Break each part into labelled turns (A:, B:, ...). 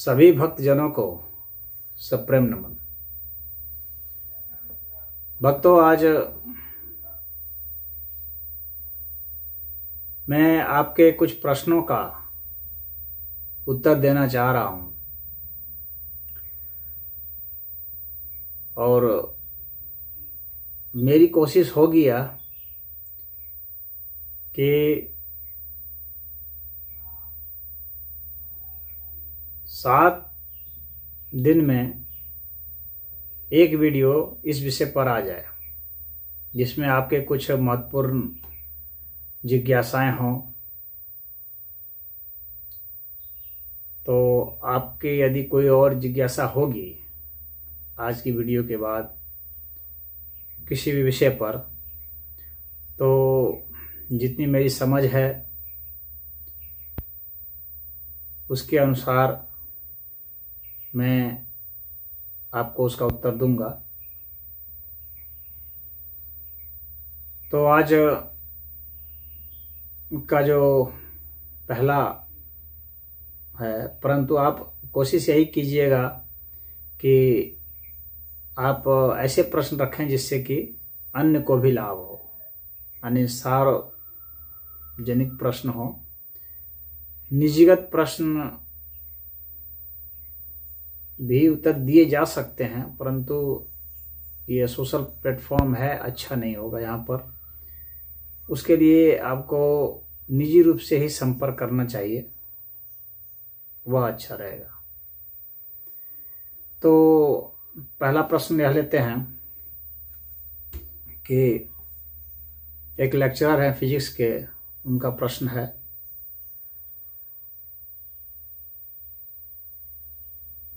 A: सभी भक्तजनों को सप्रेम नमन भक्तों आज आपके कुछ प्रश्नों का उत्तर देना चाह रहा हूं और मेरी कोशिश हो गया कि सात दिन में एक वीडियो इस विषय पर आ जाए जिसमें आपके कुछ महत्वपूर्ण जिज्ञासाएं हों तो आपके यदि कोई और जिज्ञासा होगी आज की वीडियो के बाद किसी भी विषय पर तो जितनी मेरी समझ है उसके अनुसार मैं आपको उसका उत्तर दूंगा तो आज का जो पहला है परंतु आप कोशिश यही कीजिएगा कि आप ऐसे प्रश्न रखें जिससे कि अन्य को भी लाभ हो अन्य सार्वजनिक प्रश्न हो निजीगत प्रश्न भी उत्तर दिए जा सकते हैं परंतु ये सोशल प्लेटफॉर्म है अच्छा नहीं होगा यहाँ पर उसके लिए आपको निजी रूप से ही संपर्क करना चाहिए वह अच्छा रहेगा तो पहला प्रश्न यह लेते हैं कि एक लेक्चरर है फिजिक्स के उनका प्रश्न है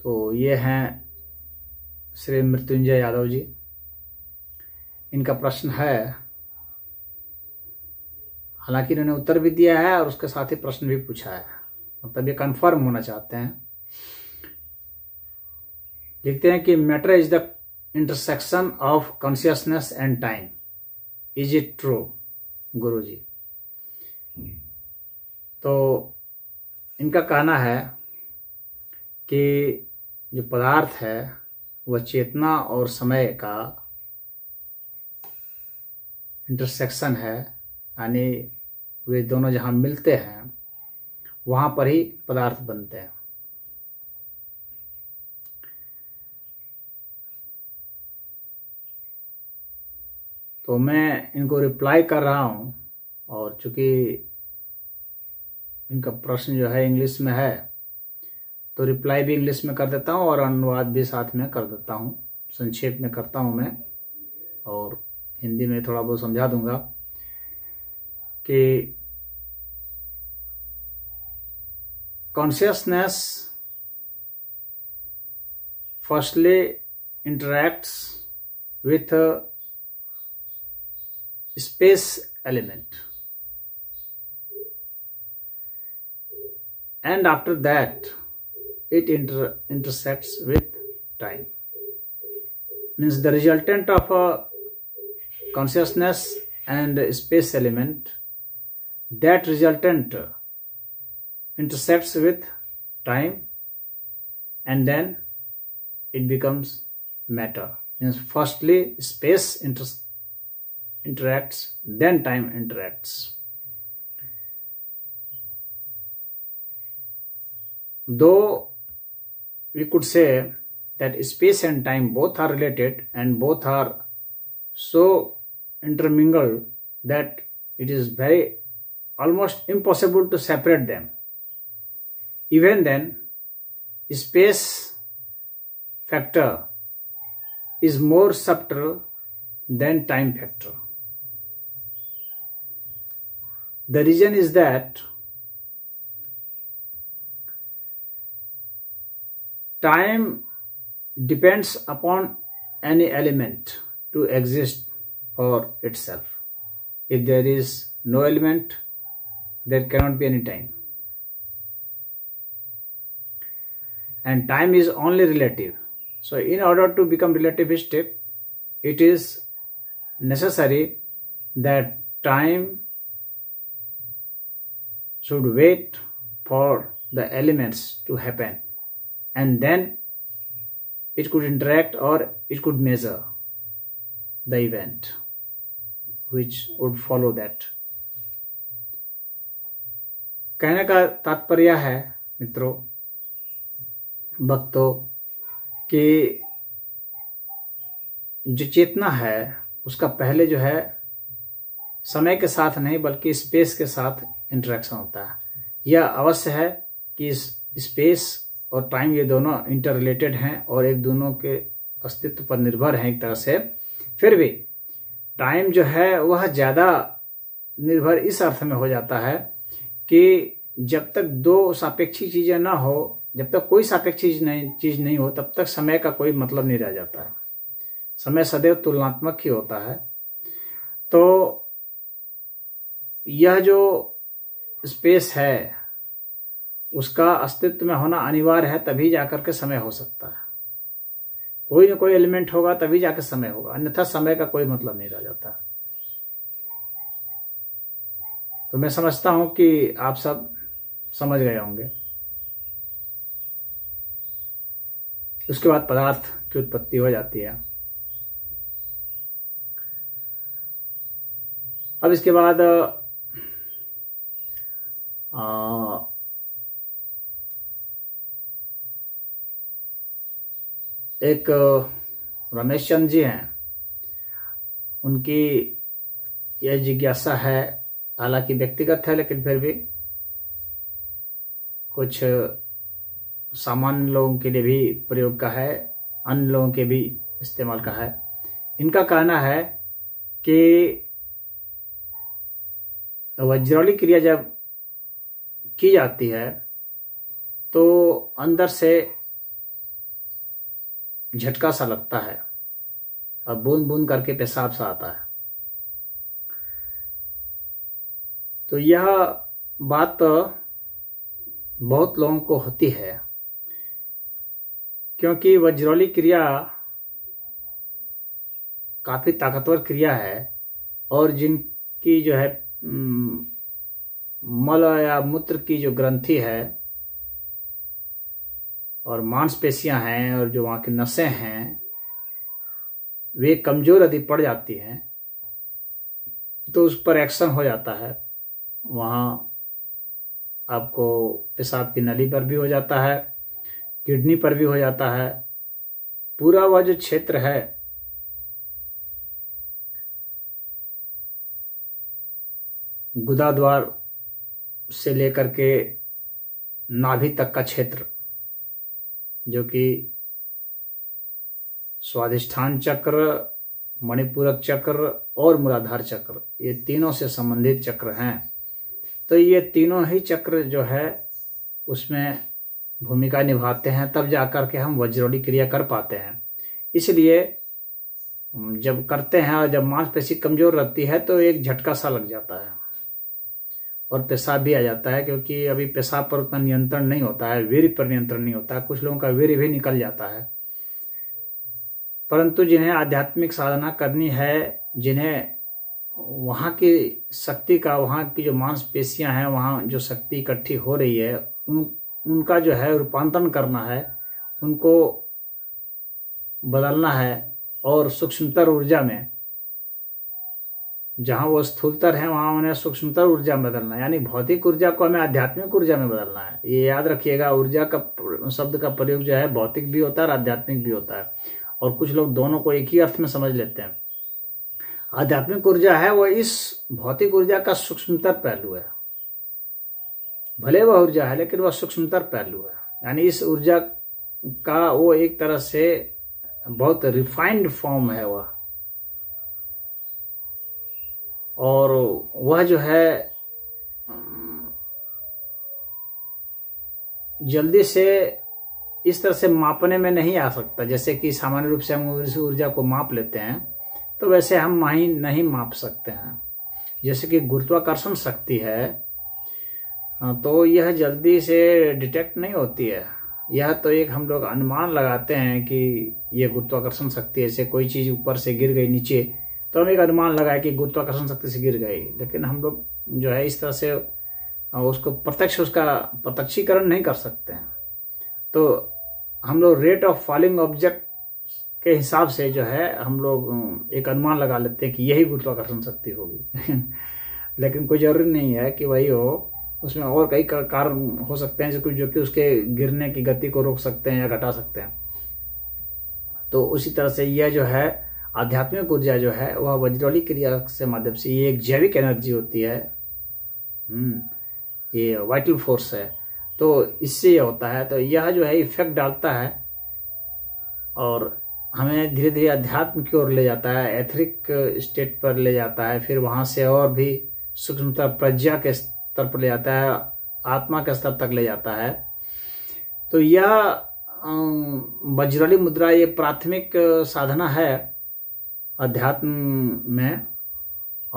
A: तो ये हैं श्री मृत्युंजय यादव जी इनका प्रश्न है हालांकि इन्होंने उत्तर भी दिया है और उसके साथ ही प्रश्न भी पूछा है मतलब ये कंफर्म होना चाहते हैं लिखते हैं कि matter is the intersection of consciousness and time is it true Guru ji तो इनका कहना है कि जो पदार्थ है वह चेतना और समय का इंटरसेक्शन है यानी वे दोनों जहां मिलते हैं वहां पर ही पदार्थ बनते हैं तो मैं इनको रिप्लाई कर रहा हूं और चूंकि इनका प्रश्न जो है इंग्लिश में है तो रिप्लाई भी इंग्लिश में कर देता हूं और अनुवाद भी साथ में कर देता हूं संक्षेप में करता हूं मैं और हिंदी में थोड़ा बहुत समझा दूंगा कि consciousness firstly interacts with a space element and after that it inter intersects with time means the resultant of a consciousness and space element that resultant Intercepts with time and then it becomes matter. Means firstly space inter interacts, then time interacts. Though we could say that space and time both are related and both are so intermingled that it is very almost impossible to separate them even then, space factor is more subtle than time factor. The reason is that time depends upon any element to exist for itself. If there is no element, there cannot be any time. and time is only relative. So in order to become relativistic, it is necessary that time should wait for the elements to happen and then it could interact or it could measure the event which would follow that कहने का तात्पर्य है मित्रों भक्तों कि जो चेतना है उसका पहले जो है समय के साथ नहीं बल्कि स्पेस के साथ इंटरेक्शन होता है यह अवश्य है कि स्पेस और टाइम ये दोनों इंटर रिलेटेड हैं और एक दोनों के अस्तित्व पर निर्भर हैं एक तरह से फिर भी टाइम जो है वह ज़्यादा निर्भर इस अर्थ में हो जाता है कि जब तक दो सापेक्षी चीज़ें ना हो जब तक कोई सापेक्ष चीज नहीं चीज नहीं हो तब तक समय का कोई मतलब नहीं रह जाता है समय सदैव तुलनात्मक ही होता है तो यह जो स्पेस है उसका अस्तित्व में होना अनिवार्य है तभी जाकर के समय हो सकता है कोई ना कोई एलिमेंट होगा तभी जाकर समय होगा अन्यथा समय का कोई मतलब नहीं रह जाता तो मैं समझता हूं कि आप सब समझ गए होंगे उसके बाद पदार्थ की उत्पत्ति हो जाती है अब इसके बाद आ, एक रमेश चंद जी हैं उनकी यह जिज्ञासा है हालांकि व्यक्तिगत है लेकिन फिर भी कुछ सामान्य लोगों के लिए भी प्रयोग का है अन्य लोगों के भी इस्तेमाल का है इनका कहना है कि वज्रौली क्रिया जब की जाती है तो अंदर से झटका सा लगता है और बूंद बूंद करके पेशाब सा आता है तो यह बात बहुत लोगों को होती है क्योंकि वज्रौली क्रिया काफ़ी ताकतवर क्रिया है और जिनकी जो है मल या मूत्र की जो ग्रंथि है और मांसपेशियां हैं और जो वहाँ की नसें हैं वे कमज़ोर यदि पड़ जाती हैं तो उस पर एक्शन हो जाता है वहाँ आपको पेशाब की नली पर भी हो जाता है किडनी पर भी हो जाता है पूरा वह जो क्षेत्र है द्वार से लेकर के नाभि तक का क्षेत्र जो कि स्वादिष्ठान चक्र मणिपूरक चक्र और मूलाधार चक्र ये तीनों से संबंधित चक्र हैं तो ये तीनों ही चक्र जो है उसमें भूमिका निभाते हैं तब जा कर के हम वज्रोड़ी क्रिया कर पाते हैं इसलिए जब करते हैं और जब मांसपेशी कमजोर रहती है तो एक झटका सा लग जाता है और पेशाब भी आ जाता है क्योंकि अभी पेशाब पर उतना नियंत्रण नहीं होता है वीर पर नियंत्रण नहीं होता है कुछ लोगों का वीर भी निकल जाता है परंतु जिन्हें आध्यात्मिक साधना करनी है जिन्हें वहाँ की शक्ति का वहाँ की जो मांसपेशियाँ हैं वहाँ जो शक्ति इकट्ठी हो रही है उन उनका जो है रूपांतरण करना है उनको बदलना है और सूक्ष्मतर ऊर्जा में जहाँ वो स्थूलतर है वहाँ उन्हें सूक्ष्मतर ऊर्जा में बदलना है यानी भौतिक ऊर्जा को हमें आध्यात्मिक ऊर्जा में बदलना है ये याद रखिएगा ऊर्जा का शब्द का प्रयोग जो है भौतिक भी होता है और आध्यात्मिक भी होता है और कुछ लोग दोनों को एक ही अर्थ में समझ लेते हैं आध्यात्मिक ऊर्जा है वो इस भौतिक ऊर्जा का सूक्ष्मतर पहलू है भले वह ऊर्जा है लेकिन वह सूक्ष्मतर पहलू है यानी इस ऊर्जा का वो एक तरह से बहुत रिफाइंड फॉर्म है वह और वह जो है जल्दी से इस तरह से मापने में नहीं आ सकता जैसे कि सामान्य रूप से हम इस ऊर्जा को माप लेते हैं तो वैसे हम वहीं नहीं माप सकते हैं जैसे कि गुरुत्वाकर्षण शक्ति है हाँ, तो यह जल्दी से डिटेक्ट नहीं होती है यह तो एक हम लोग अनुमान लगाते हैं कि यह गुरुत्वाकर्षण शक्ति ऐसे कोई चीज़ ऊपर से गिर गई नीचे तो हम एक अनुमान लगाए कि गुरुत्वाकर्षण शक्ति से गिर गई लेकिन हम लोग जो है इस तरह से उसको प्रत्यक्ष उसका प्रत्यक्षीकरण नहीं कर सकते हैं तो हम लोग रेट ऑफ फॉलिंग ऑब्जेक्ट के हिसाब से जो है हम लोग एक अनुमान लगा लेते हैं कि यही गुरुत्वाकर्षण शक्ति होगी लेकिन कोई ज़रूरी नहीं है कि वही हो उसमें और कई कारण हो सकते हैं कुछ जो कि उसके गिरने की गति को रोक सकते हैं या घटा सकते हैं तो उसी तरह से यह जो है आध्यात्मिक ऊर्जा जो है वह वज्रौली क्रिया के माध्यम से ये एक जैविक एनर्जी होती है हम्म, ये वाइटल फोर्स है तो इससे यह होता है तो यह जो है इफेक्ट डालता है और हमें धीरे धीरे अध्यात्म की ओर ले जाता है एथरिक स्टेट पर ले जाता है फिर वहाँ से और भी सूक्ष्मता प्रज्ञा के स्तर पर ले जाता है आत्मा के स्तर तक ले जाता है तो यह वज्रली अं, मुद्रा ये प्राथमिक साधना है अध्यात्म में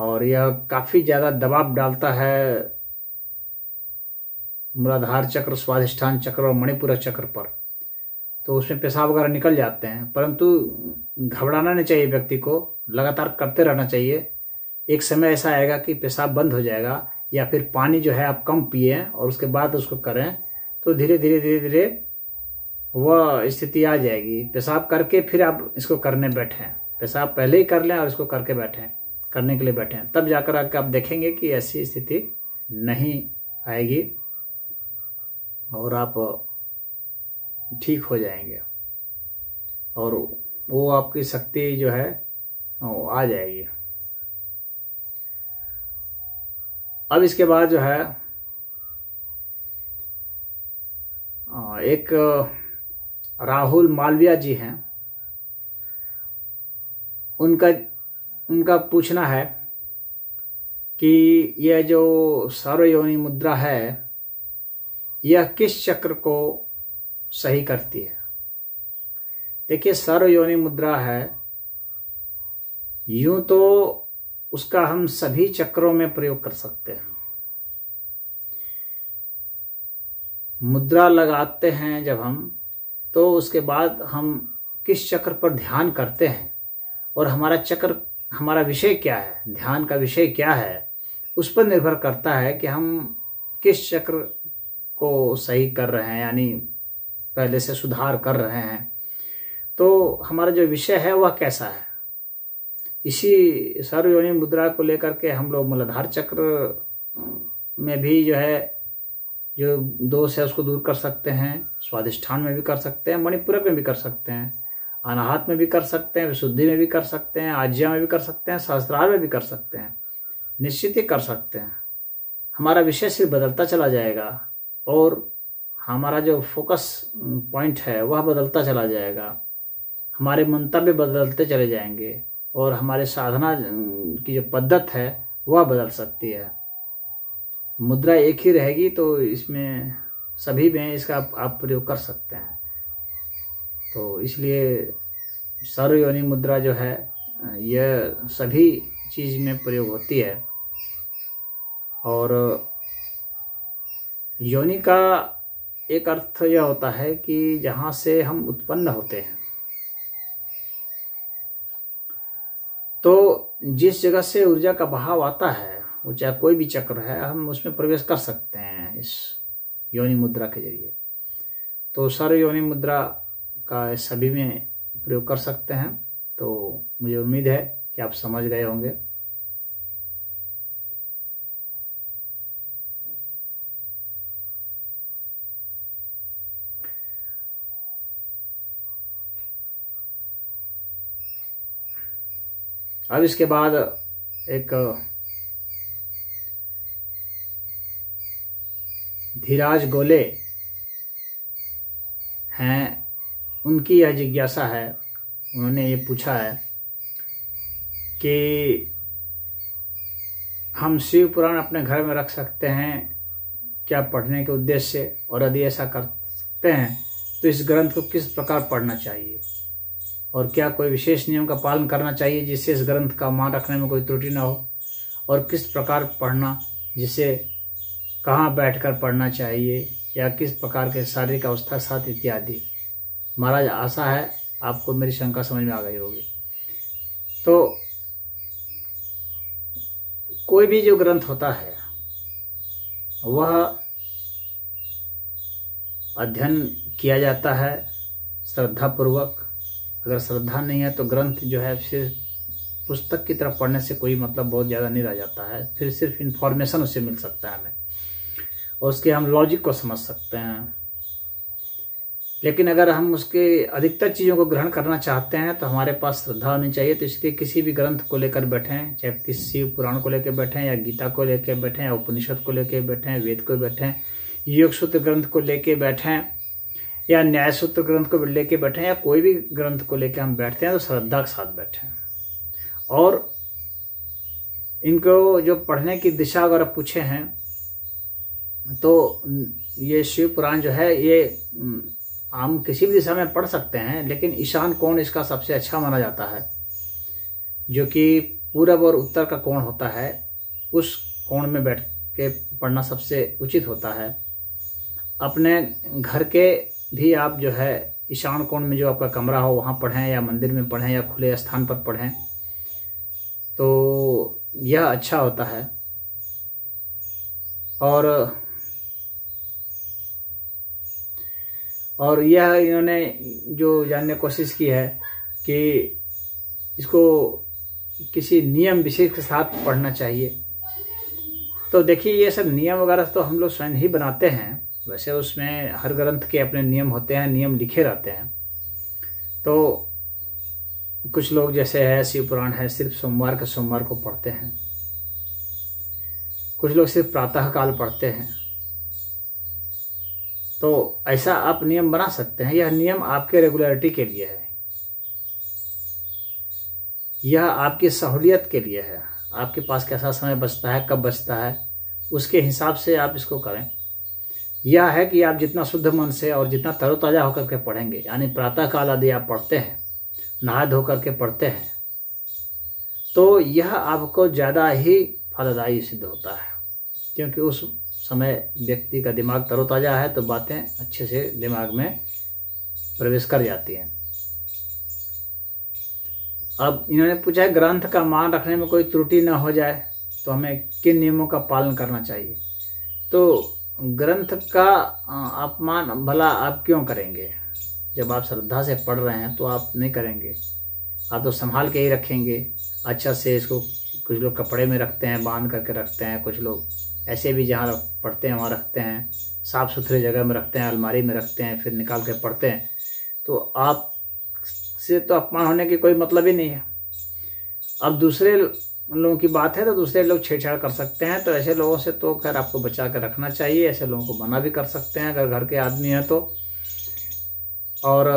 A: और यह काफ़ी ज़्यादा दबाव डालता है मूलाधार चक्र स्वाधिष्ठान चक्र और मणिपुर चक्र पर तो उसमें पेशाब वगैरह निकल जाते हैं परंतु घबराना नहीं चाहिए व्यक्ति को लगातार करते रहना चाहिए एक समय ऐसा आएगा कि पेशाब बंद हो जाएगा या फिर पानी जो है आप कम पिए और उसके बाद उसको करें तो धीरे धीरे धीरे धीरे वह स्थिति आ जाएगी पेशाब करके फिर आप इसको करने बैठे पेशाब पहले ही कर लें और इसको करके बैठे करने के लिए बैठे तब जाकर आके आप देखेंगे कि ऐसी स्थिति नहीं आएगी और आप ठीक हो जाएंगे और वो आपकी शक्ति जो है वो आ जाएगी अब इसके बाद जो है एक राहुल मालविया जी हैं उनका उनका पूछना है कि यह जो सर्वयोनी मुद्रा है यह किस चक्र को सही करती है देखिए सर्वयोनी मुद्रा है यूं तो उसका हम सभी चक्रों में प्रयोग कर सकते हैं मुद्रा लगाते हैं जब हम तो उसके बाद हम किस चक्र पर ध्यान करते हैं और हमारा चक्र हमारा विषय क्या है ध्यान का विषय क्या है उस पर निर्भर करता है कि हम किस चक्र को सही कर रहे हैं यानी पहले से सुधार कर रहे हैं तो हमारा जो विषय है वह कैसा है इसी सर्वयोनि मुद्रा को लेकर के हम लोग मूलाधार चक्र में भी जो है जो दोष है उसको दूर कर सकते हैं स्वादिष्ठान में भी कर सकते हैं मणिपूरक में भी कर सकते हैं अनाहत में भी कर सकते हैं विशुद्धि में भी कर सकते हैं आज्ञा में भी कर सकते हैं सहस्त्रार में भी कर सकते हैं निश्चित ही कर सकते हैं हमारा विषय भी बदलता चला जाएगा और हमारा जो फोकस पॉइंट है वह बदलता चला जाएगा हमारे मंतव्य बदलते चले जाएंगे और हमारे साधना की जो पद्धत है वह बदल सकती है मुद्रा एक ही रहेगी तो इसमें सभी में इसका आप, प्रयोग कर सकते हैं तो इसलिए सर्वयोनि मुद्रा जो है यह सभी चीज़ में प्रयोग होती है और योनि का एक अर्थ यह होता है कि जहाँ से हम उत्पन्न होते हैं तो जिस जगह से ऊर्जा का बहाव आता है वो चाहे कोई भी चक्र है हम उसमें प्रवेश कर सकते हैं इस योनि मुद्रा के जरिए तो सर्व योनि मुद्रा का सभी में प्रयोग कर सकते हैं तो मुझे उम्मीद है कि आप समझ गए होंगे अब इसके बाद एक धीराज गोले हैं उनकी यह जिज्ञासा है उन्होंने ये पूछा है कि हम शिव पुराण अपने घर में रख सकते हैं क्या पढ़ने के उद्देश्य से और यदि ऐसा करते हैं तो इस ग्रंथ को किस प्रकार पढ़ना चाहिए और क्या कोई विशेष नियम का पालन करना चाहिए जिससे इस ग्रंथ का मान रखने में कोई त्रुटि ना हो और किस प्रकार पढ़ना जिसे कहाँ बैठकर पढ़ना चाहिए या किस प्रकार के शारीरिक अवस्था साथ इत्यादि महाराज आशा है आपको मेरी शंका समझ में आ गई होगी तो कोई भी जो ग्रंथ होता है वह अध्ययन किया जाता है श्रद्धापूर्वक अगर श्रद्धा नहीं है तो ग्रंथ जो है फिर पुस्तक की तरफ पढ़ने से कोई मतलब बहुत ज़्यादा नहीं रह जाता है फिर सिर्फ इन्फॉर्मेशन उसे मिल सकता है हमें और उसके हम लॉजिक को समझ सकते हैं लेकिन अगर हम उसके अधिकतर चीज़ों को ग्रहण करना चाहते हैं तो हमारे पास श्रद्धा होनी चाहिए तो इसलिए किसी भी ग्रंथ को लेकर बैठें चाहे किसी पुराण को लेकर बैठें या गीता को लेकर बैठें या उपनिषद को लेकर बैठें वेद को बैठें योग सूत्र ग्रंथ को लेकर बैठें या न्याय सूत्र ग्रंथ को लेके बैठे या कोई भी ग्रंथ को लेके हम बैठते हैं तो श्रद्धा के साथ बैठे और इनको जो पढ़ने की दिशा अगर पूछे हैं तो ये शिव पुराण जो है ये हम किसी भी दिशा में पढ़ सकते हैं लेकिन ईशान कोण इसका सबसे अच्छा माना जाता है जो कि पूरब और उत्तर का कोण होता है उस कोण में बैठ के पढ़ना सबसे उचित होता है अपने घर के भी आप जो है ईशान कोण में जो आपका कमरा हो वहाँ पढ़ें या मंदिर में पढ़ें या खुले स्थान पर पढ़ें तो यह अच्छा होता है और और यह इन्होंने जो जानने कोशिश की है कि इसको किसी नियम विशेष के साथ पढ़ना चाहिए तो देखिए ये सब नियम वगैरह तो हम लोग स्वयं ही बनाते हैं वैसे उसमें हर ग्रंथ के अपने नियम होते हैं नियम लिखे रहते हैं तो कुछ लोग जैसे है शिव पुराण है सिर्फ सोमवार के सोमवार को पढ़ते हैं कुछ लोग सिर्फ प्रातःकाल पढ़ते हैं तो ऐसा आप नियम बना सकते हैं यह नियम आपके रेगुलरिटी के लिए है यह आपकी सहूलियत के लिए है आपके पास कैसा समय बचता है कब बचता है उसके हिसाब से आप इसको करें यह है कि आप जितना शुद्ध मन से और जितना तरोताज़ा होकर के पढ़ेंगे यानी प्रातः काल आदि आप पढ़ते हैं नहा धो के पढ़ते हैं तो यह आपको ज़्यादा ही फलदायी सिद्ध होता है क्योंकि उस समय व्यक्ति का दिमाग तरोताज़ा है तो बातें अच्छे से दिमाग में प्रवेश कर जाती हैं अब इन्होंने पूछा है ग्रंथ का मान रखने में कोई त्रुटि ना हो जाए तो हमें किन नियमों का पालन करना चाहिए तो ग्रंथ का अपमान भला आप क्यों करेंगे जब आप श्रद्धा से पढ़ रहे हैं तो आप नहीं करेंगे आप तो संभाल के ही रखेंगे अच्छा से इसको कुछ लोग कपड़े में रखते हैं बांध करके रखते हैं कुछ लोग ऐसे भी जहाँ पढ़ते हैं वहाँ रखते हैं साफ़ सुथरे जगह में रखते हैं अलमारी में रखते हैं फिर निकाल के पढ़ते हैं तो आप से तो अपमान होने की कोई मतलब ही नहीं है अब दूसरे उन लोगों की बात है तो दूसरे लोग छेड़छाड़ कर सकते हैं तो ऐसे लोगों से तो खैर आपको बचा कर रखना चाहिए ऐसे लोगों को मना भी कर सकते हैं अगर घर के आदमी हैं तो और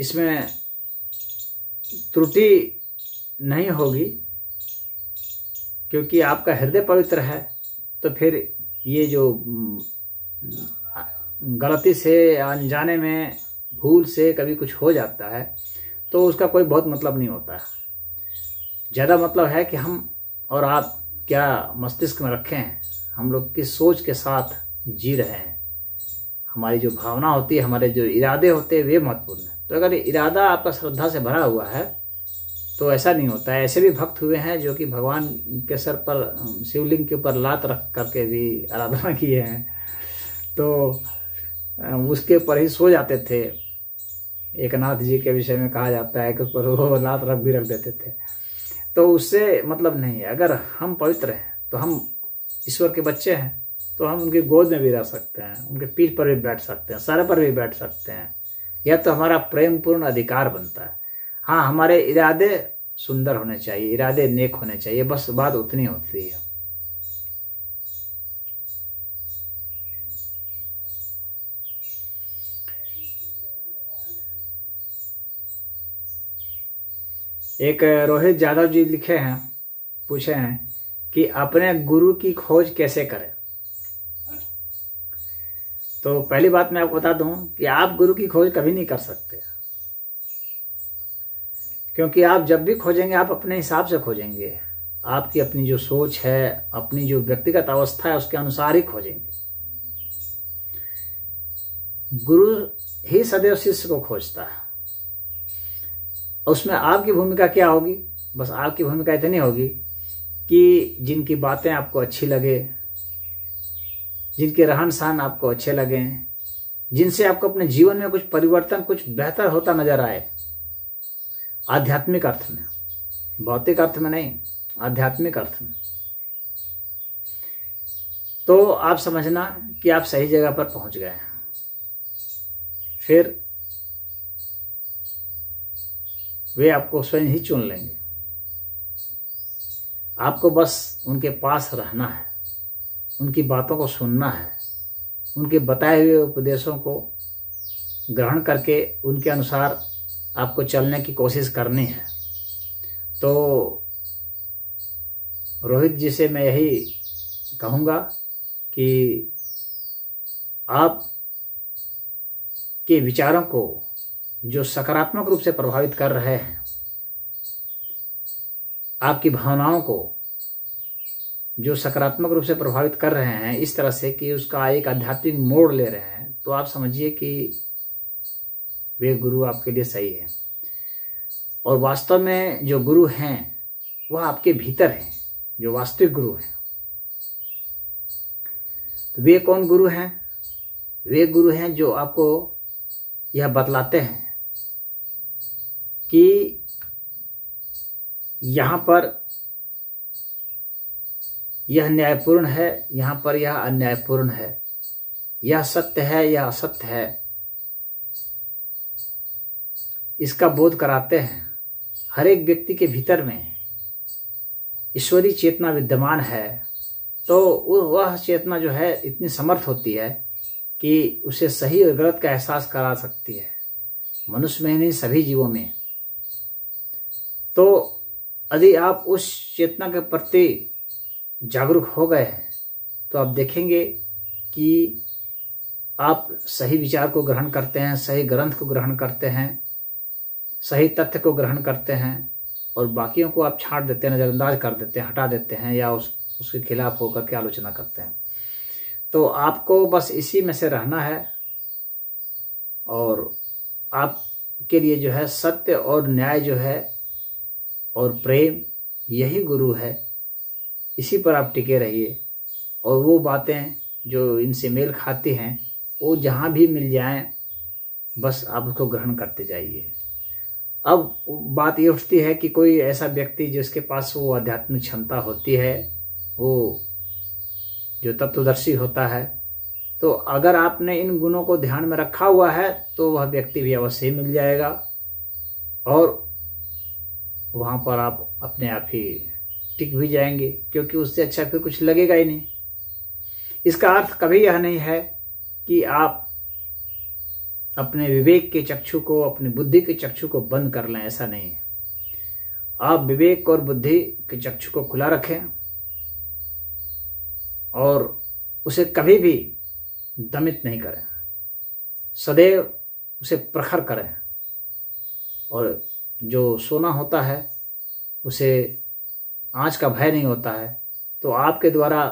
A: इसमें त्रुटि नहीं होगी क्योंकि आपका हृदय पवित्र है तो फिर ये जो गलती से अनजाने में भूल से कभी कुछ हो जाता है तो उसका कोई बहुत मतलब नहीं होता है ज़्यादा मतलब है कि हम और आप क्या मस्तिष्क में रखे हैं हम लोग किस सोच के साथ जी रहे हैं हमारी जो भावना होती है हमारे जो इरादे होते हैं वे महत्वपूर्ण है तो अगर इरादा आपका श्रद्धा से भरा हुआ है तो ऐसा नहीं होता है ऐसे भी भक्त हुए हैं जो कि भगवान के सर पर शिवलिंग के ऊपर लात रख करके भी आराधना किए हैं तो उसके ऊपर ही सो जाते थे एक नाथ जी के विषय में कहा जाता है कि उस पर वो लात रख भी रख देते थे तो उससे मतलब नहीं है अगर हम पवित्र हैं तो हम ईश्वर के बच्चे हैं तो हम उनकी गोद में भी रह सकते हैं उनके पीठ पर भी बैठ सकते हैं सर पर भी बैठ सकते हैं यह तो हमारा प्रेमपूर्ण अधिकार बनता है हाँ हमारे इरादे सुंदर होने चाहिए इरादे नेक होने चाहिए बस बात उतनी होती है एक रोहित यादव जी लिखे हैं पूछे हैं कि अपने गुरु की खोज कैसे करें तो पहली बात मैं आपको बता दूं कि आप गुरु की खोज कभी नहीं कर सकते क्योंकि आप जब भी खोजेंगे आप अपने हिसाब से खोजेंगे आपकी अपनी जो सोच है अपनी जो व्यक्तिगत अवस्था है उसके अनुसार ही खोजेंगे गुरु ही सदैव शिष्य को खोजता है और उसमें आपकी भूमिका क्या होगी बस आपकी भूमिका इतनी होगी कि जिनकी बातें आपको अच्छी लगे जिनके रहन सहन आपको अच्छे लगे जिनसे आपको अपने जीवन में कुछ परिवर्तन कुछ बेहतर होता नजर आए आध्यात्मिक अर्थ में भौतिक अर्थ में नहीं आध्यात्मिक अर्थ में तो आप समझना कि आप सही जगह पर पहुंच गए हैं फिर वे आपको स्वयं ही चुन लेंगे आपको बस उनके पास रहना है उनकी बातों को सुनना है उनके बताए हुए उपदेशों को ग्रहण करके उनके अनुसार आपको चलने की कोशिश करनी है तो रोहित जी से मैं यही कहूँगा कि आप के विचारों को जो सकारात्मक रूप से प्रभावित कर रहे हैं आपकी भावनाओं को जो सकारात्मक रूप से प्रभावित कर रहे हैं इस तरह से कि उसका एक आध्यात्मिक मोड़ ले रहे हैं तो आप समझिए कि वे गुरु आपके लिए सही है और वास्तव में जो गुरु हैं वह आपके भीतर हैं जो वास्तविक गुरु हैं तो वे कौन गुरु हैं वे गुरु हैं जो आपको यह बतलाते हैं कि यहाँ पर यह न्यायपूर्ण है यहाँ पर यह अन्यायपूर्ण है यह सत्य है यह असत्य है इसका बोध कराते हैं हर एक व्यक्ति के भीतर में ईश्वरीय चेतना विद्यमान है तो वह चेतना जो है इतनी समर्थ होती है कि उसे सही और गलत का एहसास करा सकती है मनुष्य में नहीं सभी जीवों में तो यदि आप उस चेतना के प्रति जागरूक हो गए हैं तो आप देखेंगे कि आप सही विचार को ग्रहण करते हैं सही ग्रंथ को ग्रहण करते हैं सही तथ्य को ग्रहण करते हैं और बाकियों को आप छाट देते हैं नज़रअंदाज कर देते हैं हटा देते हैं या उस उसके खिलाफ होकर के आलोचना करते हैं तो आपको बस इसी में से रहना है और आपके लिए जो है सत्य और न्याय जो है और प्रेम यही गुरु है इसी पर आप टिके रहिए और वो बातें जो इनसे मेल खाती हैं वो जहाँ भी मिल जाएं बस आप उसको ग्रहण करते जाइए अब बात ये उठती है कि कोई ऐसा व्यक्ति जिसके पास वो आध्यात्मिक क्षमता होती है वो जो तत्वदर्शी होता है तो अगर आपने इन गुणों को ध्यान में रखा हुआ है तो वह व्यक्ति भी अवश्य मिल जाएगा और वहाँ पर आप अपने आप ही टिक भी जाएंगे क्योंकि उससे अच्छा फिर कुछ लगेगा ही नहीं इसका अर्थ कभी यह नहीं है कि आप अपने विवेक के चक्षु को अपनी बुद्धि के चक्षु को बंद कर लें ऐसा नहीं है आप विवेक और बुद्धि के चक्षु को खुला रखें और उसे कभी भी दमित नहीं करें सदैव उसे प्रखर करें और जो सोना होता है उसे आँच का भय नहीं होता है तो आपके द्वारा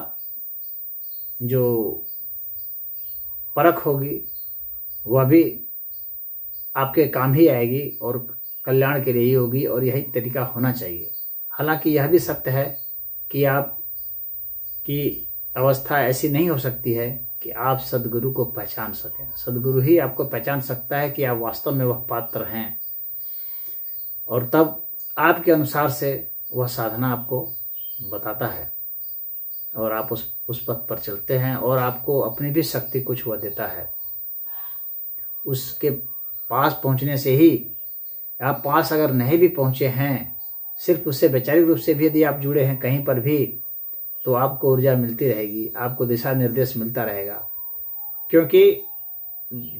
A: जो परख होगी वह भी आपके काम ही आएगी और कल्याण के लिए ही होगी और यही तरीका होना चाहिए हालांकि यह भी सत्य है कि आप की अवस्था ऐसी नहीं हो सकती है कि आप सदगुरु को पहचान सकें सदगुरु ही आपको पहचान सकता है कि आप वास्तव में वह पात्र हैं और तब आपके अनुसार से वह साधना आपको बताता है और आप उस उस पथ पर चलते हैं और आपको अपनी भी शक्ति कुछ हुआ देता है उसके पास पहुंचने से ही आप पास अगर नहीं भी पहुंचे हैं सिर्फ उससे वैचारिक रूप से भी यदि आप जुड़े हैं कहीं पर भी तो आपको ऊर्जा मिलती रहेगी आपको दिशा निर्देश मिलता रहेगा क्योंकि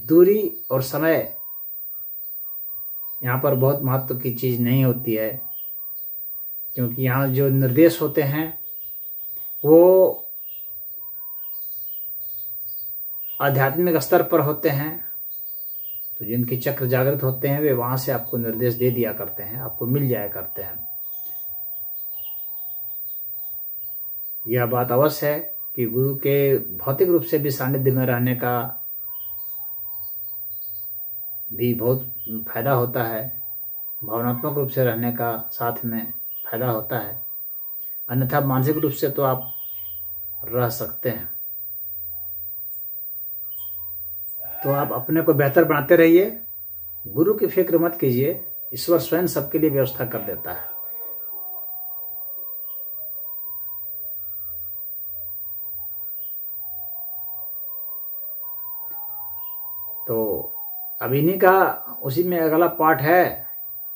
A: दूरी और समय यहाँ पर बहुत महत्व की चीज़ नहीं होती है क्योंकि यहाँ जो निर्देश होते हैं वो आध्यात्मिक स्तर पर होते हैं तो जिनके चक्र जागृत होते हैं वे वहाँ से आपको निर्देश दे दिया करते हैं आपको मिल जाया करते हैं यह बात अवश्य है कि गुरु के भौतिक रूप से भी सानिध्य में रहने का भी बहुत फायदा होता है भावनात्मक रूप से रहने का साथ में फायदा होता है अन्यथा मानसिक रूप से तो आप रह सकते हैं तो आप अपने को बेहतर बनाते रहिए गुरु की फिक्र मत कीजिए ईश्वर स्वयं सबके लिए व्यवस्था कर देता है अब इन्हीं का उसी में अगला पार्ट है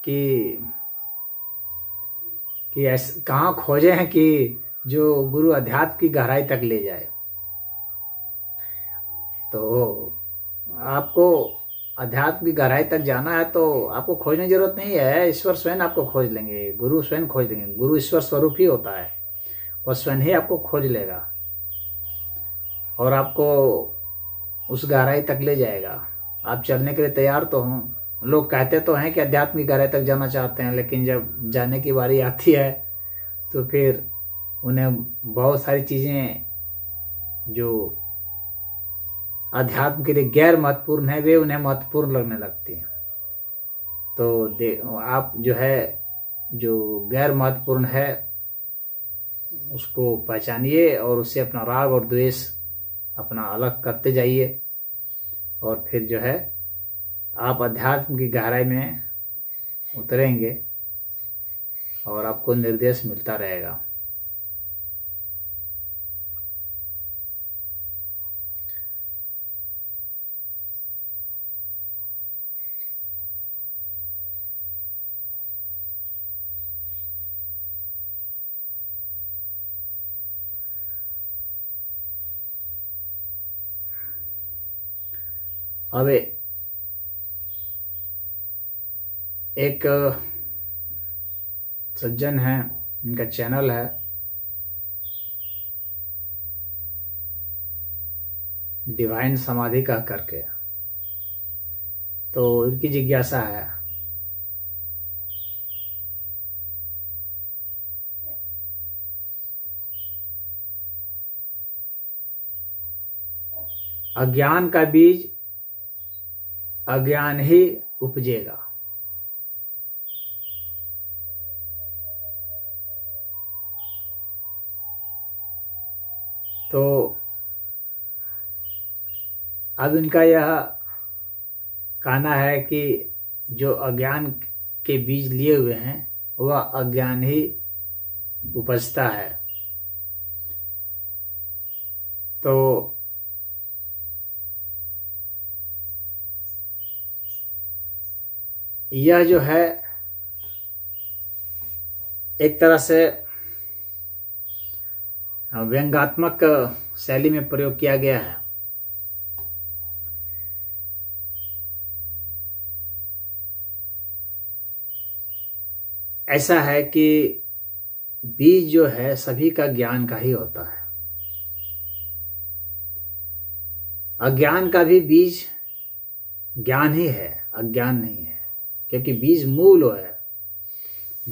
A: कि कि ऐसे कहाँ खोजे हैं कि जो गुरु अध्यात्म की गहराई तक ले जाए तो आपको अध्यात्म की गहराई तक जाना है तो आपको खोजने की जरूरत नहीं है ईश्वर स्वयं आपको खोज लेंगे गुरु स्वयं खोज लेंगे गुरु ईश्वर स्वरूप ही होता है वह स्वयं ही आपको खोज लेगा और आपको उस गहराई तक ले जाएगा आप चलने के लिए तैयार तो हों लोग कहते तो हैं कि आध्यात्मिक गहरे तक जाना चाहते हैं लेकिन जब जाने की बारी आती है तो फिर उन्हें बहुत सारी चीज़ें जो अध्यात्म के लिए गैर महत्वपूर्ण है वे उन्हें महत्वपूर्ण लगने लगती हैं तो दे आप जो है जो गैर महत्वपूर्ण है उसको पहचानिए और उससे अपना राग और द्वेष अपना अलग करते जाइए और फिर जो है आप अध्यात्म की गहराई में उतरेंगे और आपको निर्देश मिलता रहेगा हमें एक सज्जन है इनका चैनल है डिवाइन समाधि का करके तो इनकी जिज्ञासा है अज्ञान का बीज अज्ञान ही उपजेगा तो अब इनका यह कहना है कि जो अज्ञान के बीज लिए हुए हैं वह अज्ञान ही उपजता है तो यह जो है एक तरह से व्यंगात्मक शैली में प्रयोग किया गया है ऐसा है कि बीज जो है सभी का ज्ञान का ही होता है अज्ञान का भी बीज ज्ञान ही है अज्ञान नहीं है क्योंकि बीज मूल है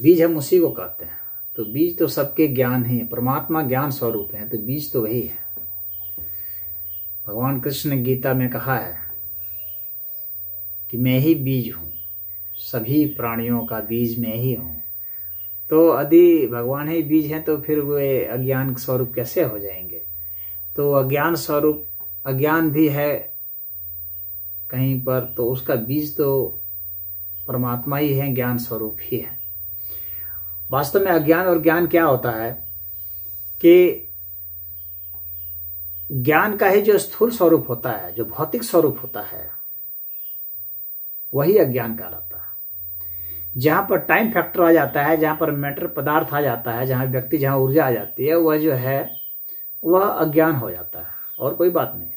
A: बीज हम उसी को कहते हैं तो बीज तो सबके ज्ञान है परमात्मा ज्ञान स्वरूप है तो बीज तो वही है भगवान कृष्ण ने गीता में कहा है कि मैं ही बीज हूँ सभी प्राणियों का बीज मैं ही हूँ तो यदि भगवान ही बीज हैं तो फिर वे अज्ञान स्वरूप कैसे हो जाएंगे तो अज्ञान स्वरूप अज्ञान भी है कहीं पर तो उसका बीज तो परमात्मा ही है ज्ञान स्वरूप ही है वास्तव में अज्ञान और ज्ञान क्या होता है कि ज्ञान का ही जो स्थूल स्वरूप होता है जो भौतिक स्वरूप होता है वही अज्ञान कहलाता है जहां पर टाइम फैक्टर आ जाता है जहां पर मैटर पदार्थ आ जाता है जहां व्यक्ति जहां ऊर्जा आ जाती है वह जो है वह अज्ञान हो जाता है और कोई बात नहीं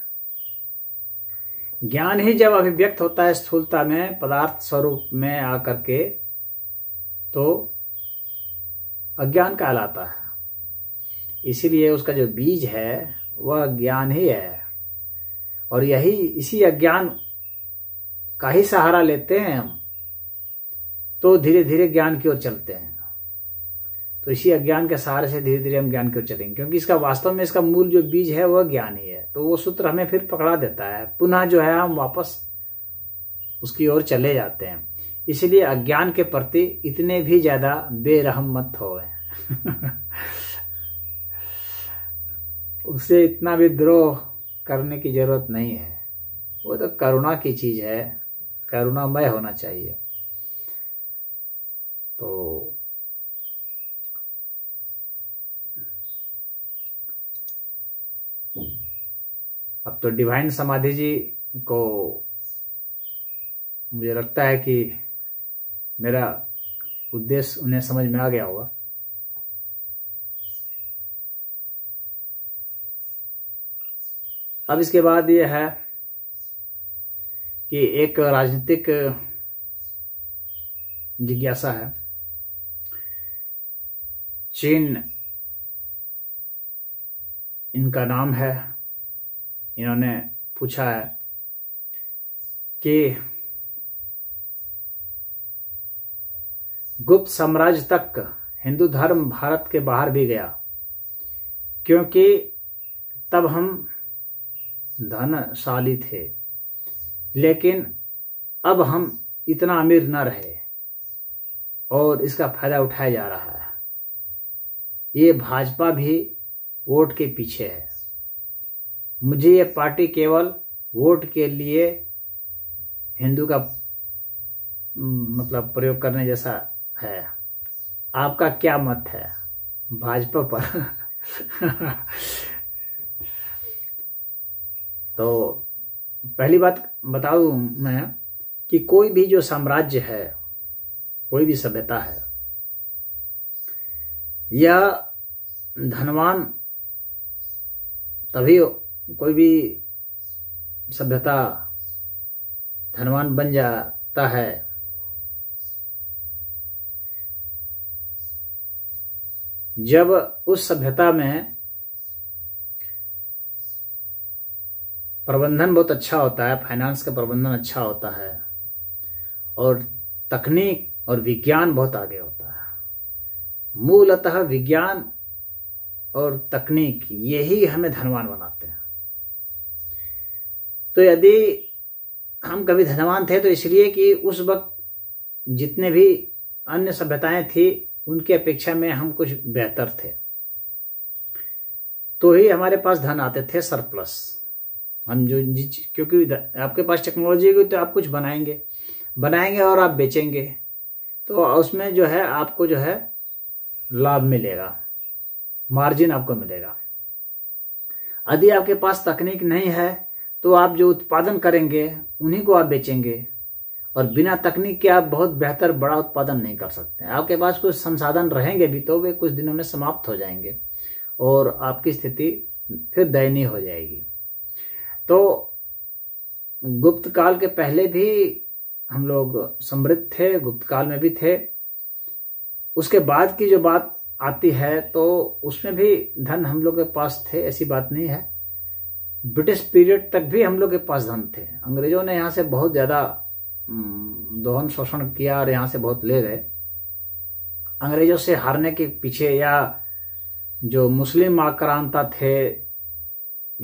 A: ज्ञान ही जब अभिव्यक्त होता है स्थूलता में पदार्थ स्वरूप में आकर के तो अज्ञान कहलाता है इसीलिए उसका जो बीज है वह ज्ञान ही है और यही इसी अज्ञान का ही सहारा लेते हैं हम तो धीरे धीरे ज्ञान की ओर चलते हैं तो इसी अज्ञान के सहारे से धीरे धीरे हम ज्ञान की ओर चलेंगे क्योंकि इसका वास्तव में इसका मूल जो बीज है वह ज्ञान ही है तो वो सूत्र हमें फिर पकड़ा देता है पुनः जो है हम वापस उसकी ओर चले जाते हैं इसलिए अज्ञान के प्रति इतने भी ज्यादा बेरहम मत हो उसे इतना भी द्रोह करने की जरूरत नहीं है वो तो करुणा की चीज है करुणामय होना चाहिए तो अब तो डिवाइन समाधि जी को मुझे लगता है कि मेरा उद्देश्य उन्हें समझ में आ गया होगा अब इसके बाद यह है कि एक राजनीतिक जिज्ञासा है चीन इनका नाम है इन्होंने पूछा है कि गुप्त साम्राज्य तक हिंदू धर्म भारत के बाहर भी गया क्योंकि तब हम धनशाली थे लेकिन अब हम इतना अमीर न रहे और इसका फायदा उठाया जा रहा है ये भाजपा भी वोट के पीछे है मुझे ये पार्टी केवल वोट के लिए हिंदू का मतलब प्रयोग करने जैसा है आपका क्या मत है भाजपा पर तो पहली बात बता दू मैं कि कोई भी जो साम्राज्य है कोई भी सभ्यता है यह धनवान तभी कोई भी सभ्यता धनवान बन जाता है जब उस सभ्यता में प्रबंधन बहुत अच्छा होता है फाइनेंस का प्रबंधन अच्छा होता है और तकनीक और विज्ञान बहुत आगे होता है मूलतः विज्ञान और तकनीक यही हमें धनवान बनाते हैं तो यदि हम कभी धनवान थे तो इसलिए कि उस वक्त जितने भी अन्य सभ्यताएं थी उनकी अपेक्षा में हम कुछ बेहतर थे तो ही हमारे पास धन आते थे सरप्लस हम जो क्योंकि आपके पास टेक्नोलॉजी होगी तो आप कुछ बनाएंगे बनाएंगे और आप बेचेंगे तो उसमें जो है आपको जो है लाभ मिलेगा मार्जिन आपको मिलेगा यदि आपके पास तकनीक नहीं है तो आप जो उत्पादन करेंगे उन्हीं को आप बेचेंगे और बिना तकनीक के आप बहुत बेहतर बड़ा उत्पादन नहीं कर सकते आपके पास कुछ संसाधन रहेंगे भी तो वे कुछ दिनों में समाप्त हो जाएंगे और आपकी स्थिति फिर दयनीय हो जाएगी तो गुप्त काल के पहले भी हम लोग समृद्ध थे गुप्त काल में भी थे उसके बाद की जो बात आती है तो उसमें भी धन हम लोग के पास थे ऐसी बात नहीं है ब्रिटिश पीरियड तक भी हम लोग के पास धन थे अंग्रेजों ने यहाँ से बहुत ज़्यादा दोहन शोषण किया और यहाँ से बहुत ले गए अंग्रेजों से हारने के पीछे या जो मुस्लिम आक्रांता थे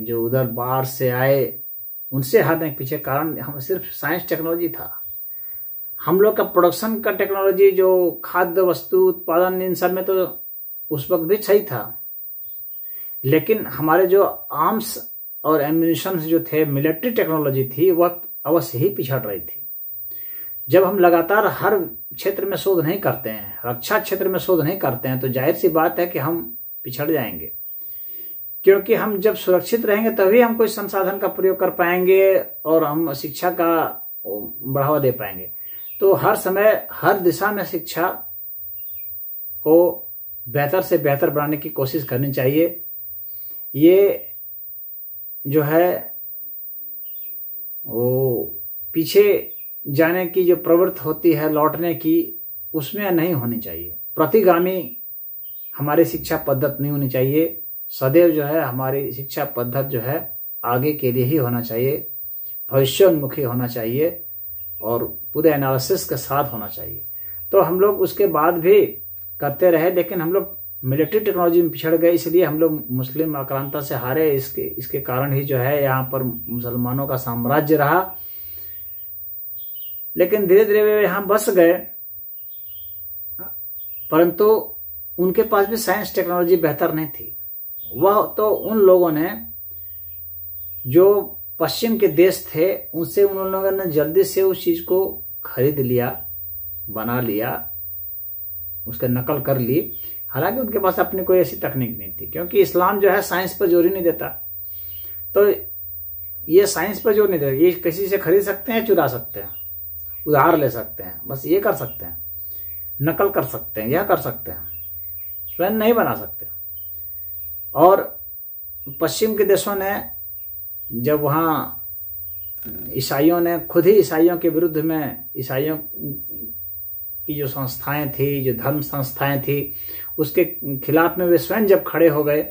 A: जो उधर बाहर से आए उनसे हारने के पीछे कारण हम सिर्फ साइंस टेक्नोलॉजी था हम लोग का प्रोडक्शन का टेक्नोलॉजी जो खाद्य वस्तु उत्पादन इन सब में तो उस वक्त भी सही था लेकिन हमारे जो आर्म्स और एम्यूनिशन जो थे मिलिट्री टेक्नोलॉजी थी वह अवश्य ही पिछड़ रही थी जब हम लगातार हर क्षेत्र में शोध नहीं करते हैं रक्षा क्षेत्र में शोध नहीं करते हैं तो जाहिर सी बात है कि हम पिछड़ जाएंगे क्योंकि हम जब सुरक्षित रहेंगे तभी हम कोई संसाधन का प्रयोग कर पाएंगे और हम शिक्षा का बढ़ावा दे पाएंगे तो हर समय हर दिशा में शिक्षा को बेहतर से बेहतर बनाने की कोशिश करनी चाहिए ये जो है वो पीछे जाने की जो प्रवृत्ति होती है लौटने की उसमें नहीं होनी चाहिए प्रतिगामी हमारी शिक्षा पद्धत नहीं होनी चाहिए सदैव जो है हमारी शिक्षा पद्धत जो है आगे के लिए ही होना चाहिए भविष्योन्मुखी होना चाहिए और पूरे एनालिसिस के साथ होना चाहिए तो हम लोग उसके बाद भी करते रहे लेकिन हम लोग मिलिट्री टेक्नोलॉजी में पिछड़ गए इसलिए हम लोग मुस्लिम आक्रांता से हारे इसके इसके कारण ही जो है यहाँ पर मुसलमानों का साम्राज्य रहा लेकिन धीरे धीरे वे यहाँ बस गए परंतु उनके पास भी साइंस टेक्नोलॉजी बेहतर नहीं थी वह तो उन लोगों ने जो पश्चिम के देश थे उनसे उन लोगों ने जल्दी से उस चीज़ को खरीद लिया बना लिया उसका नकल कर ली हालांकि उनके पास अपनी कोई ऐसी तकनीक नहीं थी क्योंकि इस्लाम जो है साइंस पर जोर ही नहीं देता तो ये साइंस पर जोर नहीं देता ये किसी से खरीद सकते हैं चुरा सकते हैं उधार ले सकते हैं बस ये कर सकते हैं नकल कर सकते हैं यह कर सकते हैं स्वयं नहीं बना सकते और पश्चिम के देशों ने जब वहाँ ईसाइयों ने खुद ही ईसाइयों के विरुद्ध में ईसाइयों की जो संस्थाएं थी जो धर्म संस्थाएं थी उसके खिलाफ में वे स्वयं जब खड़े हो गए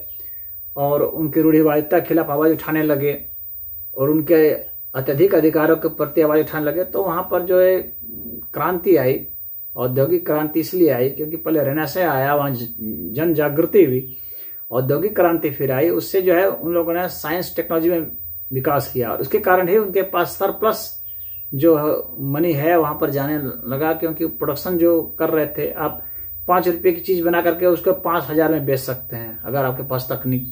A: और उनकी रूढ़िवादिता के खिलाफ आवाज़ उठाने लगे और उनके अत्यधिक अधिकारों के प्रति आवाज़ उठाने लगे तो वहाँ पर जो है क्रांति आई औद्योगिक क्रांति इसलिए आई क्योंकि पहले से आया वहाँ जन जागृति हुई औद्योगिक क्रांति फिर आई उससे जो है उन लोगों ने साइंस टेक्नोलॉजी में विकास किया और उसके कारण ही उनके पास सर प्लस जो मनी है वहाँ पर जाने लगा क्योंकि प्रोडक्शन जो कर रहे थे आप पाँच रुपये की चीज़ बना करके उसको पाँच हज़ार में बेच सकते हैं अगर आपके पास तकनीक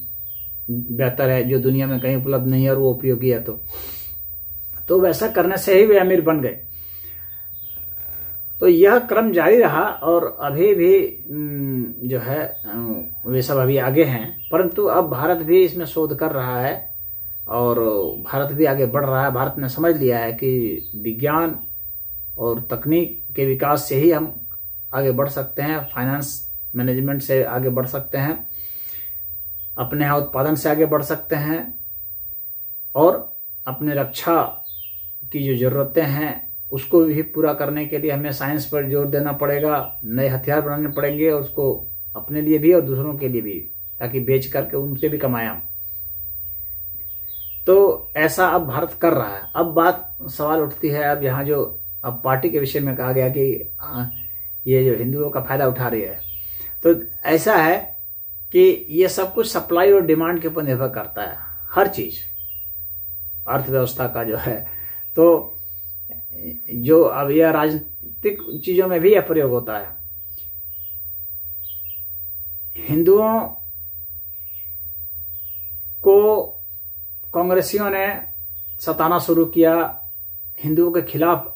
A: बेहतर है जो दुनिया में कहीं उपलब्ध नहीं है और वो उपयोगी है तो तो वैसा करने से ही वे अमीर बन गए तो यह क्रम जारी रहा और अभी भी जो है वे सब अभी आगे हैं परंतु अब भारत भी इसमें शोध कर रहा है और भारत भी आगे बढ़ रहा है भारत ने समझ लिया है कि विज्ञान और तकनीक के विकास से ही हम आगे बढ़ सकते हैं फाइनेंस मैनेजमेंट से आगे बढ़ सकते हैं अपने यहाँ उत्पादन से आगे बढ़ सकते हैं और अपने रक्षा की जो ज़रूरतें हैं उसको भी पूरा करने के लिए हमें साइंस पर जोर देना पड़ेगा नए हथियार बनाने पड़ेंगे और उसको अपने लिए भी और दूसरों के लिए भी ताकि बेच करके उनसे भी कमाया तो ऐसा अब भारत कर रहा है अब बात सवाल उठती है अब यहाँ जो अब पार्टी के विषय में कहा गया कि ये जो हिंदुओं का फायदा उठा रही है तो ऐसा है कि ये सब कुछ सप्लाई और डिमांड के ऊपर निर्भर करता है हर चीज अर्थव्यवस्था का जो है तो जो अब यह राजनीतिक चीजों में भी यह प्रयोग होता है हिंदुओं को कांग्रेसियों ने सताना शुरू किया हिंदुओं के खिलाफ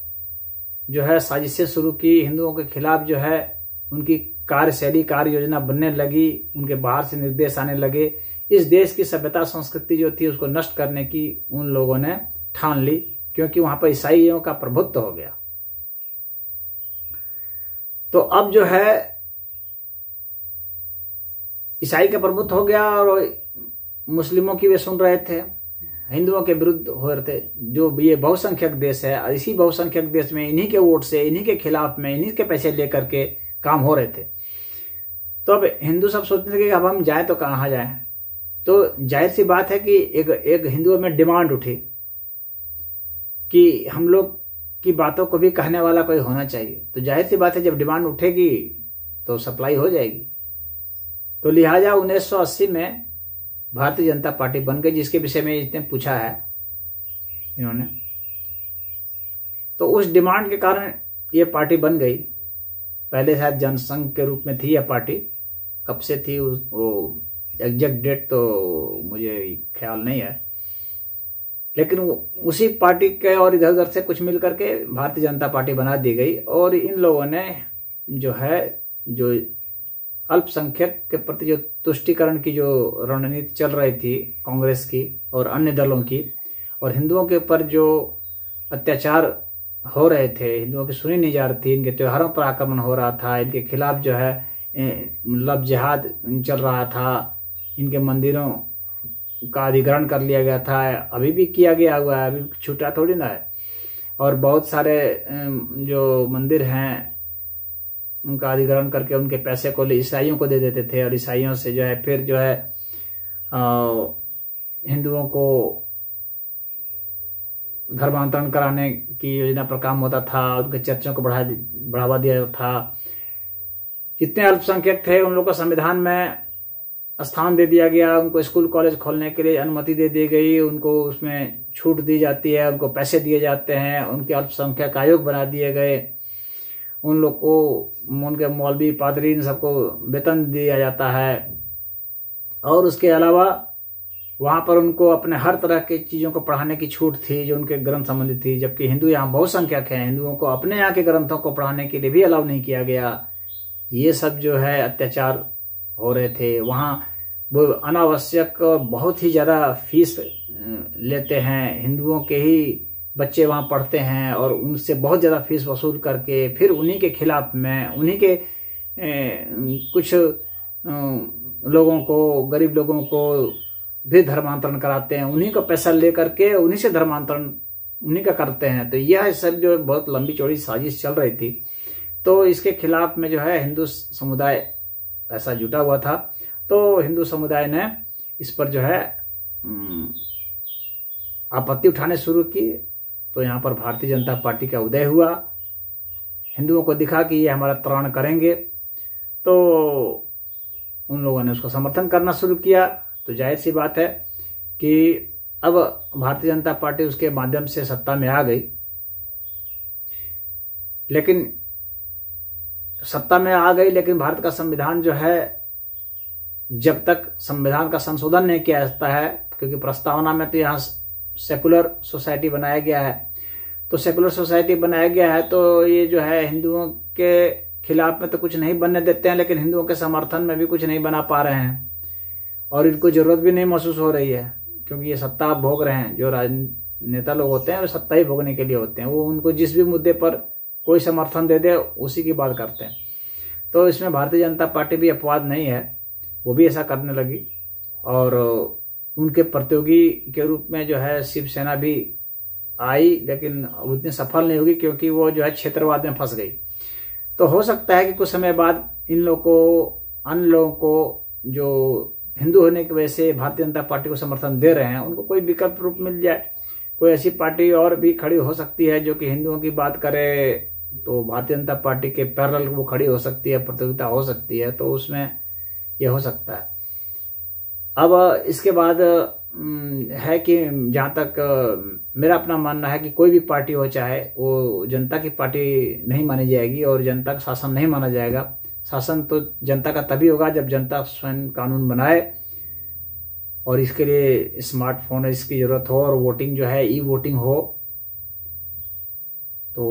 A: जो है साजिशें शुरू की हिंदुओं के खिलाफ जो है उनकी कार्यशैली कार्य योजना बनने लगी उनके बाहर से निर्देश आने लगे इस देश की सभ्यता संस्कृति जो थी उसको नष्ट करने की उन लोगों ने ठान ली क्योंकि वहां पर ईसाइयों का प्रभुत्व हो गया तो अब जो है ईसाई का प्रभुत्व हो गया और मुस्लिमों की वे सुन रहे थे हिंदुओं के विरुद्ध हो रहे थे जो ये बहुसंख्यक देश है इसी बहुसंख्यक देश में इन्हीं के वोट से इन्हीं के खिलाफ में इन्हीं के पैसे लेकर के काम हो रहे थे तो अब हिंदू सब सोचने लगे कि अब हम जाए तो कहाँ जाए तो जाहिर सी बात है कि एक एक हिंदुओं में डिमांड उठी कि हम लोग की बातों को भी कहने वाला कोई होना चाहिए तो जाहिर सी बात है जब डिमांड उठेगी तो सप्लाई हो जाएगी तो लिहाजा 1980 में भारतीय जनता पार्टी बन गई जिसके विषय में इसने पूछा है इन्होंने तो उस डिमांड के कारण ये पार्टी बन गई पहले शायद जनसंघ के रूप में थी यह पार्टी कब से थी वो एग्जैक्ट डेट तो मुझे ख्याल नहीं है लेकिन उसी पार्टी के और इधर उधर से कुछ मिल करके भारतीय जनता पार्टी बना दी गई और इन लोगों ने जो है जो अल्पसंख्यक के प्रति जो तुष्टिकरण की जो रणनीति चल रही थी कांग्रेस की और अन्य दलों की और हिंदुओं के ऊपर जो अत्याचार हो रहे थे हिंदुओं की सुनी नहीं जा रही थी इनके त्योहारों पर आक्रमण हो रहा था इनके खिलाफ जो है लफ मतलब जहाद चल रहा था इनके मंदिरों का अधिग्रहण कर लिया गया था अभी भी किया गया हुआ है अभी छूटा थोड़ी ना है और बहुत सारे जो मंदिर हैं उनका अधिग्रहण करके उनके पैसे को ईसाइयों को दे देते थे और ईसाइयों से जो है फिर जो है हिंदुओं को धर्मांतरण कराने की योजना पर काम होता था उनके चर्चों को बढ़ा बढ़ावा दिया था जितने अल्पसंख्यक थे उन लोगों को संविधान में स्थान दे दिया गया उनको स्कूल कॉलेज खोलने के लिए अनुमति दे दी गई उनको उसमें छूट दी जाती है उनको पैसे दिए जाते हैं उनके अल्पसंख्यक आयोग बना दिए गए उन लोग को उनके मौलवी पादरी इन सबको वेतन दिया जाता है और उसके अलावा वहाँ पर उनको अपने हर तरह के चीज़ों को पढ़ाने की छूट थी जो उनके ग्रंथ संबंधित थी जबकि हिंदू यहाँ बहुसंख्यक हैं हिंदुओं को अपने यहाँ के ग्रंथों को पढ़ाने के लिए भी अलाउ नहीं किया गया ये सब जो है अत्याचार हो रहे थे वहाँ वो अनावश्यक बहुत ही ज़्यादा फीस लेते हैं हिंदुओं के ही बच्चे वहां पढ़ते हैं और उनसे बहुत ज़्यादा फीस वसूल करके फिर उन्हीं के खिलाफ मैं उन्हीं के ए, कुछ लोगों को गरीब लोगों को भी धर्मांतरण कराते हैं उन्हीं का पैसा ले करके उन्हीं से धर्मांतरण उन्हीं का करते हैं तो यह सब जो बहुत लंबी चौड़ी साजिश चल रही थी तो इसके खिलाफ में जो है हिंदू समुदाय ऐसा जुटा हुआ था तो हिंदू समुदाय ने इस पर जो है आपत्ति उठाने शुरू की तो यहाँ पर भारतीय जनता पार्टी का उदय हुआ हिंदुओं को दिखा कि ये हमारा त्राण करेंगे तो उन लोगों ने उसका समर्थन करना शुरू किया तो जाहिर सी बात है कि अब भारतीय जनता पार्टी उसके माध्यम से सत्ता में आ गई लेकिन सत्ता में आ गई लेकिन भारत का संविधान जो है जब तक संविधान का संशोधन नहीं किया जाता है क्योंकि प्रस्तावना में तो यहाँ सेकुलर सोसाइटी बनाया गया है तो सेकुलर सोसाइटी बनाया गया है तो ये जो है हिंदुओं के खिलाफ में तो कुछ नहीं बनने देते हैं लेकिन हिंदुओं के समर्थन में भी कुछ नहीं बना पा रहे हैं और इनको जरूरत भी नहीं महसूस हो रही है क्योंकि ये सत्ता आप भोग रहे हैं जो राजनेता लोग होते हैं वो सत्ता ही भोगने के लिए होते हैं वो उनको जिस भी मुद्दे पर कोई समर्थन दे दे उसी की बात करते हैं तो इसमें भारतीय जनता पार्टी भी अपवाद नहीं है वो भी ऐसा करने लगी और उनके प्रतियोगी के रूप में जो है शिवसेना भी आई लेकिन उतनी सफल नहीं होगी क्योंकि वो जो है क्षेत्रवाद में फंस गई तो हो सकता है कि कुछ समय बाद इन लोगों को अन्य लोगों को जो हिंदू होने की वजह से भारतीय जनता पार्टी को समर्थन दे रहे हैं उनको कोई विकल्प रूप मिल जाए कोई ऐसी पार्टी और भी खड़ी हो सकती है जो कि हिंदुओं की बात करे तो भारतीय जनता पार्टी के पैरल वो खड़ी हो सकती है प्रतियोगिता हो सकती है तो उसमें यह हो सकता है अब इसके बाद हम्म, है कि जहाँ तक मेरा अपना मानना है कि कोई भी पार्टी हो चाहे वो जनता की पार्टी नहीं मानी जाएगी और जनता का शासन नहीं माना जाएगा शासन तो जनता का तभी होगा जब जनता स्वयं कानून बनाए और इसके लिए स्मार्टफोन इसकी ज़रूरत हो और वोटिंग जो है ई वोटिंग हो तो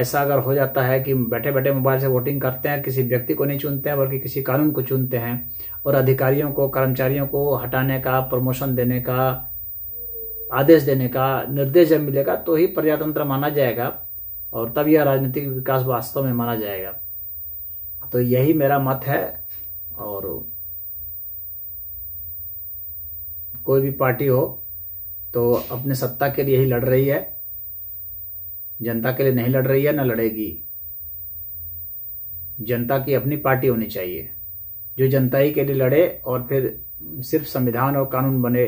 A: ऐसा अगर हो जाता है कि बैठे बैठे मोबाइल से वोटिंग करते हैं किसी व्यक्ति को नहीं चुनते हैं बल्कि किसी कानून को चुनते हैं और अधिकारियों को कर्मचारियों को हटाने का प्रमोशन देने का आदेश देने का निर्देश जब मिलेगा तो ही प्रजातंत्र माना जाएगा और तब यह राजनीतिक विकास वास्तव में माना जाएगा तो यही मेरा मत है और कोई भी पार्टी हो तो अपने सत्ता के लिए ही लड़ रही है जनता के लिए नहीं लड़ रही है ना लड़ेगी जनता की अपनी पार्टी होनी चाहिए जो जनता ही के लिए लड़े और फिर सिर्फ संविधान और कानून बने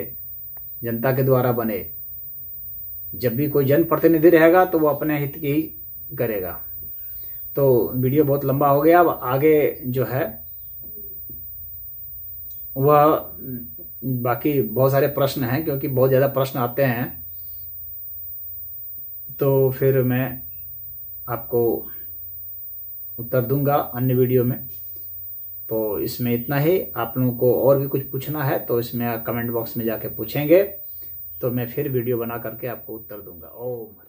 A: जनता के द्वारा बने जब भी कोई जनप्रतिनिधि रहेगा तो वो अपने हित की करेगा तो वीडियो बहुत लंबा हो गया अब आगे जो है वह बाकी बहुत सारे प्रश्न हैं क्योंकि बहुत ज़्यादा प्रश्न आते हैं तो फिर मैं आपको उत्तर दूंगा अन्य वीडियो में तो इसमें इतना ही आप लोगों को और भी कुछ पूछना है तो इसमें कमेंट बॉक्स में जाके पूछेंगे तो मैं फिर वीडियो बना करके आपको उत्तर दूंगा ओम